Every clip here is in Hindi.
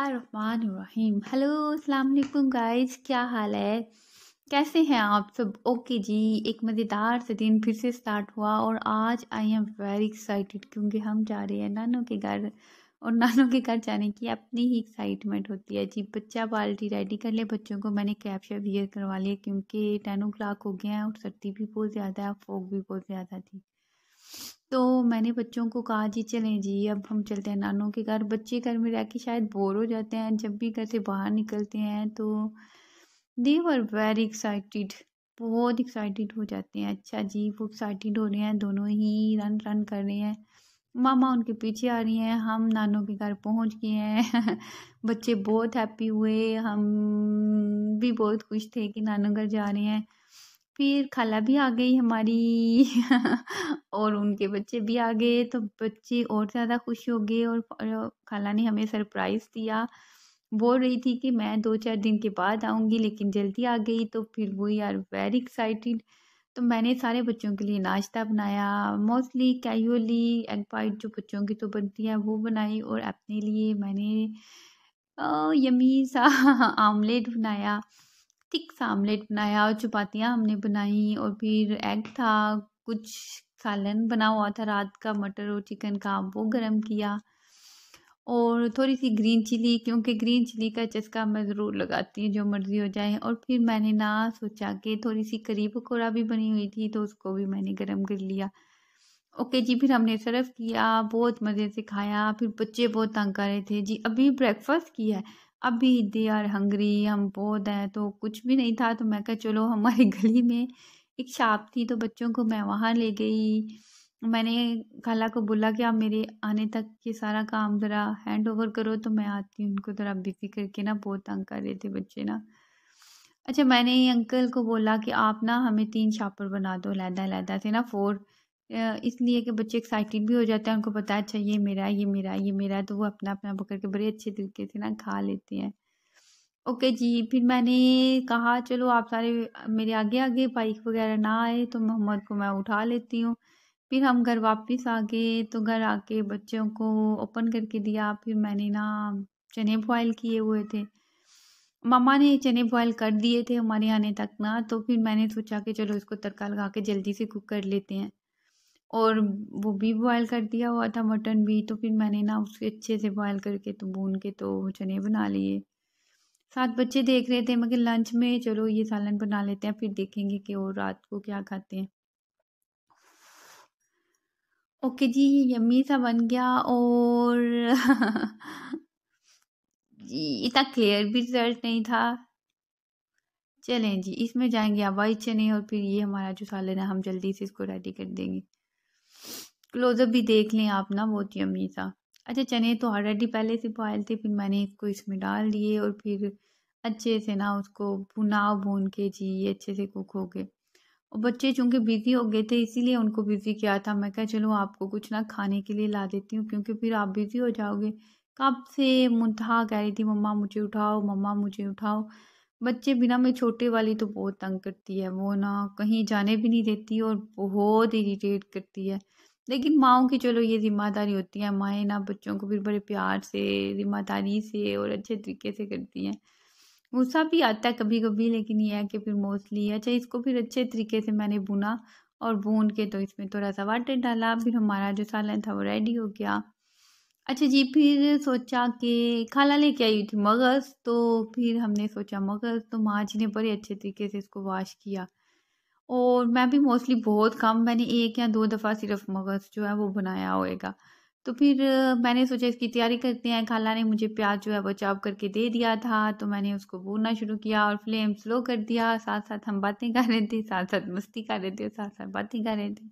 बिस्मिल्लाहिर्रहमानिर्रहीम हेलो अस्सलाम वालेकुम गाइस क्या हाल है कैसे हैं आप सब ओके जी एक मज़ेदार से दिन फिर से स्टार्ट हुआ और आज आई एम वेरी एक्साइटेड क्योंकि हम जा रहे हैं नानों के घर और नानों के घर जाने की अपनी ही एक्साइटमेंट होती है जी बच्चा पार्टी रेडी कर ले बच्चों को मैंने कैप शैप वियर करवा लिया क्योंकि टेन ओ क्लाक हो गया है और सर्दी भी बहुत ज़्यादा है फोक भी बहुत ज़्यादा थी तो मैंने बच्चों को कहा जी चलें जी अब हम चलते हैं नानों के घर बच्चे घर में रह के शायद बोर हो जाते हैं जब भी घर से बाहर निकलते हैं तो दे वर वेरी एक्साइटेड बहुत एक्साइटेड हो जाते हैं अच्छा जी वो एक्साइटेड हो रहे हैं दोनों ही रन रन कर रहे हैं मामा उनके पीछे आ रही हैं हम नानों के घर पहुंच गए हैं बच्चे बहुत हैप्पी हुए हम भी बहुत खुश थे कि नानों घर जा रहे हैं फिर खाला भी आ गई हमारी और उनके बच्चे भी आ गए तो बच्चे और ज़्यादा खुश हो गए और खाला ने हमें सरप्राइज़ दिया बोल रही थी कि मैं दो चार दिन के बाद आऊँगी लेकिन जल्दी आ गई तो फिर वो यार वेरी एक्साइटेड तो मैंने सारे बच्चों के लिए नाश्ता बनाया मोस्टली कैजुअली एग वाइट जो बच्चों की तो बनती है वो बनाई और अपने लिए मैंने यमी सा आमलेट बनाया थिक सामलेट बनाया और चपातियाँ हमने बनाई और फिर एग था कुछ सालन बना हुआ था रात का मटर और चिकन का वो गरम किया और थोड़ी सी ग्रीन चिली क्योंकि ग्रीन चिली का चस्का मैं ज़रूर लगाती हूँ जो मर्ज़ी हो जाए और फिर मैंने ना सोचा कि थोड़ी सी करी पकौड़ा भी बनी हुई थी तो उसको भी मैंने गर्म कर लिया ओके जी फिर हमने सर्व किया बहुत मज़े से खाया फिर बच्चे बहुत तंग कर रहे थे जी अभी ब्रेकफास्ट किया है अभी दे आर हंगरी हम बहुत हैं तो कुछ भी नहीं था तो मैं कहा चलो हमारी गली में एक शाप थी तो बच्चों को मैं वहाँ ले गई मैंने खाला को बोला कि आप मेरे आने तक ये सारा काम ज़रा हैंड ओवर करो तो मैं आती हूँ उनको ज़रा बिजी करके ना बहुत तंग कर रहे थे बच्चे ना अच्छा मैंने अंकल को बोला कि आप ना हमें तीन शापर बना दो लहदा लहदा थे ना फोर इसलिए कि बच्चे एक्साइटेड भी हो जाते हैं उनको पता है अच्छा ये मेरा है ये मेरा ये मेरा तो वो अपना अपना पकड़ के बड़े अच्छे तरीके से ना खा लेते हैं ओके जी फिर मैंने कहा चलो आप सारे मेरे आगे आगे बाइक वगैरह ना आए तो मोहम्मद को मैं उठा लेती हूँ फिर हम घर वापस आ गए तो घर आके बच्चों को ओपन करके दिया फिर मैंने ना चने बॉयल किए हुए थे मामा ने चने बॉयल कर दिए थे हमारे आने तक ना तो फिर मैंने सोचा कि चलो इसको तड़का लगा के जल्दी से कुक कर लेते हैं और वो भी बॉयल कर दिया हुआ था मटन भी तो फिर मैंने ना उसके अच्छे से बॉयल करके तो भून के तो चने बना लिए सात बच्चे देख रहे थे मगर लंच में चलो ये सालन बना लेते हैं फिर देखेंगे कि और रात को क्या खाते हैं ओके जी ये यम्मी सा बन गया और जी इतना क्लियर भी रिजल्ट नहीं था चलें जी इसमें जाएंगे हवाई चने और फिर ये हमारा जो सालन है हम जल्दी से इसको रेडी कर देंगे क्लोज़अप भी देख लें आप ना बहुत ही अमी सा अच्छा चने तो ऑलरेडी पहले से बॉयल थे फिर मैंने इसको इसमें डाल दिए और फिर अच्छे से ना उसको भुनाव भून के जी ये अच्छे से कुक हो गए और बच्चे चूँकि बिज़ी हो गए थे इसीलिए उनको बिज़ी किया था मैं कहा चलो आपको कुछ ना खाने के लिए ला देती हूँ क्योंकि फिर आप बिज़ी हो जाओगे कब से मुंथा कह रही थी मम्मा मुझे उठाओ मम्मा मुझे उठाओ बच्चे बिना मैं छोटे वाली तो बहुत तंग करती है वो ना कहीं जाने भी नहीं देती और बहुत इरीटेट करती है लेकिन माओ की चलो ये ज़िम्मेदारी होती है माएँ ना बच्चों को फिर बड़े प्यार से ज़िम्मेदारी से और अच्छे तरीके से करती हैं गुस्सा भी आता है कभी कभी लेकिन ये है कि फिर मोस्टली अच्छा इसको फिर अच्छे तरीके से मैंने बुना और भून के तो इसमें थोड़ा सा वाटर डाला फिर हमारा जो सालन था वो रेडी हो गया अच्छा जी फिर सोचा कि खाला लेके आई थी मगज़ तो फिर हमने सोचा मगज़ तो माँ जी ने बड़े अच्छे तरीके से इसको वाश किया और मैं भी मोस्टली बहुत कम मैंने एक या दो दफ़ा सिर्फ मगज़ जो है वो बनाया होएगा तो फिर मैंने सोचा इसकी तैयारी करते हैं खाला ने मुझे प्याज जो है वो चाप करके दे दिया था तो मैंने उसको भूनना शुरू किया और फ्लेम स्लो कर दिया साथ साथ हम बातें कर रहे थे साथ साथ मस्ती कर रहे थे साथ साथ बातें कर रहे थे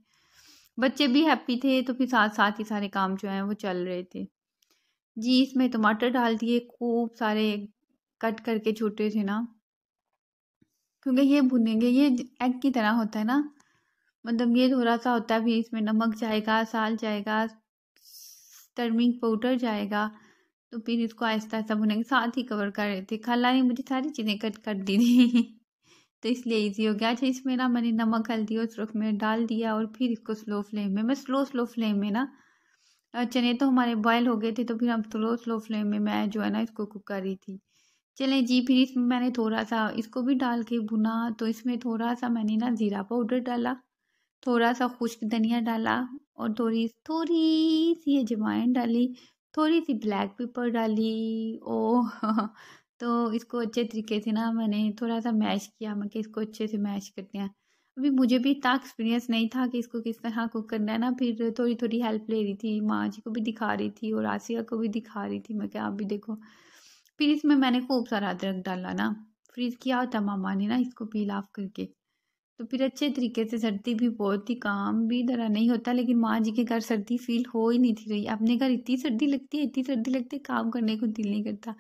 बच्चे भी हैप्पी थे तो फिर साथ साथ ही सारे काम जो हैं वो चल रहे थे जी इसमें टमाटर डाल दिए खूब सारे कट करके छोटे थे ना क्योंकि ये भुनेंगे ये एग की तरह होता है ना मतलब ये थोड़ा सा होता है भी इसमें नमक जाएगा साल जाएगा टर्मिंग पाउडर जाएगा तो फिर इसको आहिस्ता आहिस्ता भुनेंगे साथ ही कवर कर रहे थे खाला ने मुझे सारी चीज़ें कट कर दी थी तो इसलिए इजी हो गया अच्छा इसमें ना मैंने नमक हल्दी और सुरख में डाल दिया और फिर इसको स्लो फ्लेम में मैं स्लो स्लो फ्लेम में ना चने तो हमारे बॉयल हो गए थे तो फिर हम स्लो स्लो फ्लेम में मैं जो है ना इसको कुक कर रही थी चलें जी फिर इसमें मैंने थोड़ा सा इसको भी डाल के भुना तो इसमें थोड़ा सा मैंने ना ज़ीरा पाउडर डाला थोड़ा सा खुश्क धनिया डाला और थोड़ी थोड़ी सी अजवाइन डाली थोड़ी सी ब्लैक पेपर डाली ओ तो इसको अच्छे तरीके से ना मैंने थोड़ा सा मैश किया मैं मतलब कि इसको अच्छे से मैश करते हैं अभी मुझे भी इतना एक्सपीरियंस नहीं था कि इसको किस तरह कुक करना है ना फिर थोड़ी थोड़ी हेल्प ले रही थी माँ जी को भी दिखा रही थी और आसिया को भी दिखा रही थी मैं क्या आप भी देखो फिर इसमें मैंने खूब सारा अदरक डाला ना फ्रीज़ किया होता मामा ने ना इसको पील ऑफ करके तो फिर अच्छे तरीके से सर्दी भी बहुत ही काम भी दरा नहीं होता लेकिन माँ जी के घर सर्दी फील हो ही नहीं थी रही अपने घर इतनी सर्दी लगती है इतनी सर्दी लगती है काम करने को दिल नहीं करता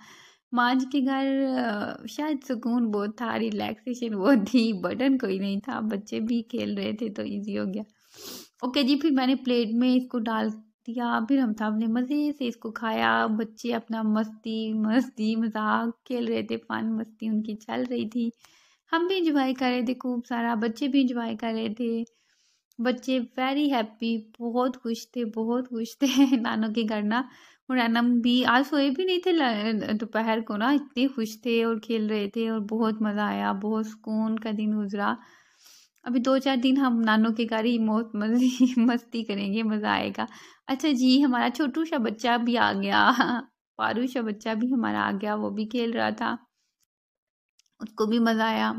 माँ जी के घर शायद सुकून बहुत था रिलैक्सेशन बहुत थी बटन कोई नहीं था बच्चे भी खेल रहे थे तो ईजी हो गया ओके जी फिर मैंने प्लेट में इसको डाल दिया फिर हम सब ने मज़े से इसको खाया बच्चे अपना मस्ती मस्ती मजाक खेल रहे थे फन मस्ती उनकी चल रही थी हम भी इंजॉय कर रहे थे खूब सारा बच्चे भी इंजॉय कर रहे थे बच्चे वेरी हैप्पी बहुत खुश थे बहुत खुश थे नानों के घर ना और एनम भी आज सोए भी नहीं थे दोपहर को ना इतने खुश थे और खेल रहे थे और बहुत मज़ा आया बहुत सुकून का दिन गुजरा अभी दो चार दिन हम नानों घर गाड़ी मौत मजी मस्ती करेंगे मज़ा आएगा अच्छा जी हमारा छोटू सा बच्चा भी आ गया पारू सा बच्चा भी हमारा आ गया वो भी खेल रहा था उसको भी मज़ा आया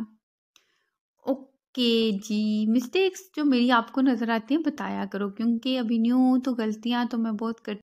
ओके जी मिस्टेक्स जो मेरी आपको नज़र आती हैं बताया करो क्योंकि अभी न्यू तो गलतियां तो मैं बहुत कर